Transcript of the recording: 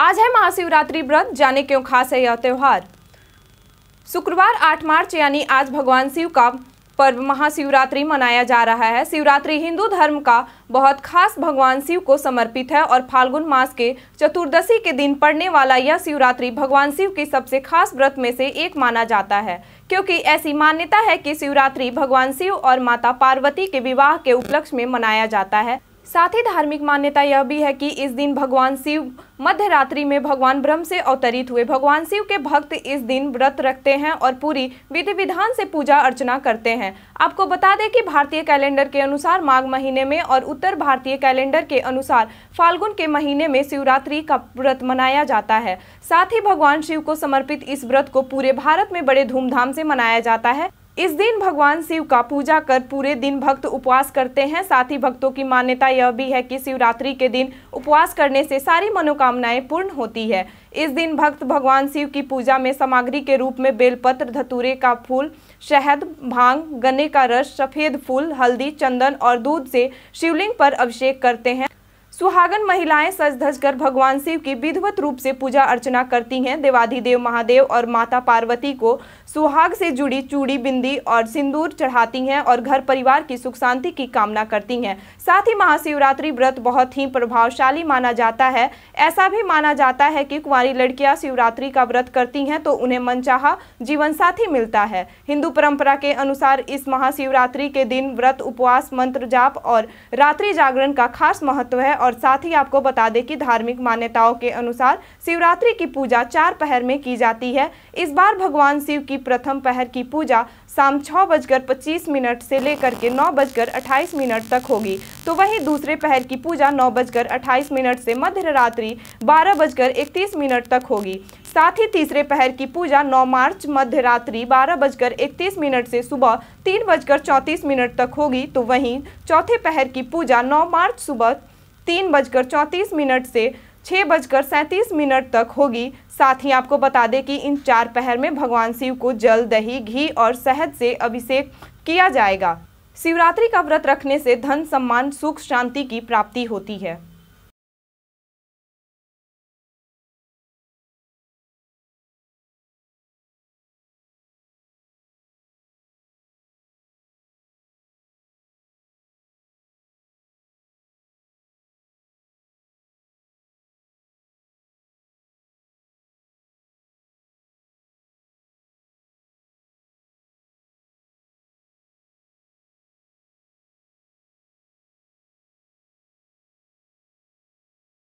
आज है महाशिवरात्रि व्रत जाने क्यों खास है यह त्यौहार शुक्रवार 8 मार्च यानी आज भगवान शिव का पर्व महाशिवरात्रि मनाया जा रहा है शिवरात्रि हिंदू धर्म का बहुत खास भगवान शिव को समर्पित है और फाल्गुन मास के चतुर्दशी के दिन पड़ने वाला यह शिवरात्रि भगवान शिव के सबसे खास व्रत में से एक माना जाता है क्योंकि ऐसी मान्यता है कि शिवरात्रि भगवान शिव और माता पार्वती के विवाह के उपलक्ष्य में मनाया जाता है साथ ही धार्मिक मान्यता यह भी है कि इस दिन भगवान शिव मध्य रात्रि में भगवान ब्रह्म से अवतरित हुए भगवान शिव के भक्त इस दिन व्रत रखते हैं और पूरी विधि विधान से पूजा अर्चना करते हैं आपको बता दें कि भारतीय कैलेंडर के अनुसार माघ महीने में और उत्तर भारतीय कैलेंडर के अनुसार फाल्गुन के महीने में शिवरात्रि का व्रत मनाया जाता है साथ ही भगवान शिव को समर्पित इस व्रत को पूरे भारत में बड़े धूमधाम से मनाया जाता है इस दिन भगवान शिव का पूजा कर पूरे दिन भक्त उपवास करते हैं साथ ही भक्तों की मान्यता यह भी है कि शिवरात्रि के दिन उपवास करने से सारी मनोकामनाएं पूर्ण होती है इस दिन भक्त भगवान शिव की पूजा में सामग्री के रूप में बेलपत्र धतूरे का फूल शहद भांग गन्ने का रस सफेद फूल हल्दी चंदन और दूध से शिवलिंग पर अभिषेक करते हैं सुहागन महिलाएं सज धज कर भगवान शिव की विधिवत रूप से पूजा अर्चना करती हैं देवाधिदेव महादेव और माता पार्वती को सुहाग से जुड़ी चूड़ी बिंदी और सिंदूर चढ़ाती हैं और घर परिवार की सुख शांति की कामना करती हैं साथ ही महाशिवरात्रि व्रत बहुत ही प्रभावशाली माना जाता है ऐसा भी माना जाता है कि कुंवारी लड़कियां शिवरात्रि का व्रत करती हैं तो उन्हें मनचाह जीवन साथी मिलता है हिंदू परंपरा के अनुसार इस महाशिवरात्रि के दिन व्रत उपवास मंत्र जाप और रात्रि जागरण का खास महत्व है और और साथ ही आपको बता दें कि धार्मिक मान्यताओं के अनुसार शिवरात्रि की पूजा चार पहर में की जाती है इस बार भगवान शिव की प्रथम पहर की पूजा शाम छः बजकर पच्चीस मिनट से लेकर के नौ बजकर अट्ठाईस मिनट तक होगी तो वहीं दूसरे पहर की पूजा नौ बजकर अट्ठाईस मिनट से मध्य रात्रि बारह बजकर इकतीस मिनट तक होगी साथ ही तीसरे पहर की पूजा 9 मार्च मध्य रात्रि बारह बजकर इकतीस मिनट से सुबह तीन बजकर चौंतीस मिनट तक होगी तो वहीं चौथे पहर की पूजा 9 मार्च सुबह तीन बजकर चौंतीस मिनट से छः बजकर सैंतीस मिनट तक होगी साथ ही आपको बता दें कि इन चार पहर में भगवान शिव को जल दही घी और शहद से अभिषेक किया जाएगा शिवरात्रि का व्रत रखने से धन सम्मान सुख शांति की प्राप्ति होती है